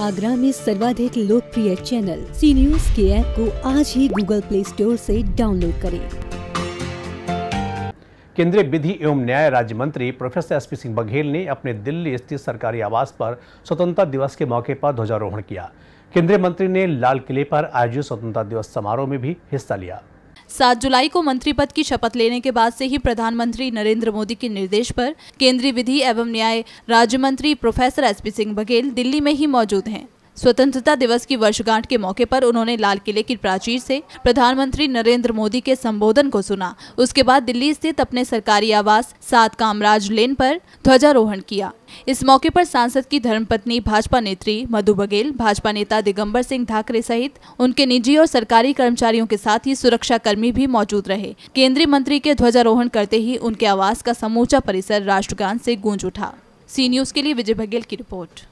आगरा में सर्वाधिक लोकप्रिय चैनल सी न्यूज के ऐप को आज ही गूगल प्ले स्टोर से डाउनलोड करें केंद्रीय विधि एवं न्याय राज्य मंत्री प्रोफेसर एसपी सिंह बघेल ने अपने दिल्ली स्थित सरकारी आवास पर स्वतंत्रता दिवस के मौके पर ध्वजारोहण किया केंद्रीय मंत्री ने लाल किले पर आयोजित स्वतंत्रता दिवस समारोह में भी हिस्सा लिया सात जुलाई को मंत्री पद की शपथ लेने के बाद से ही प्रधानमंत्री नरेंद्र मोदी के निर्देश पर केंद्रीय विधि एवं न्याय राज्य मंत्री प्रोफेसर एस सिंह बघेल दिल्ली में ही मौजूद हैं स्वतंत्रता दिवस की वर्षगांठ के मौके पर उन्होंने लाल किले की प्राचीर से प्रधानमंत्री नरेंद्र मोदी के संबोधन को सुना उसके बाद दिल्ली स्थित अपने सरकारी आवास सात कामराज लेन पर ध्वजारोहण किया इस मौके पर सांसद की धर्मपत्नी भाजपा नेत्री मधु बघेल भाजपा नेता दिगंबर सिंह ठाकरे सहित उनके निजी और सरकारी कर्मचारियों के साथ ही सुरक्षा कर्मी भी मौजूद रहे केंद्रीय मंत्री के ध्वजारोहण करते ही उनके आवास का समूचा परिसर राष्ट्रगान से गूंज उठा सी न्यूज के लिए विजय बघेल की रिपोर्ट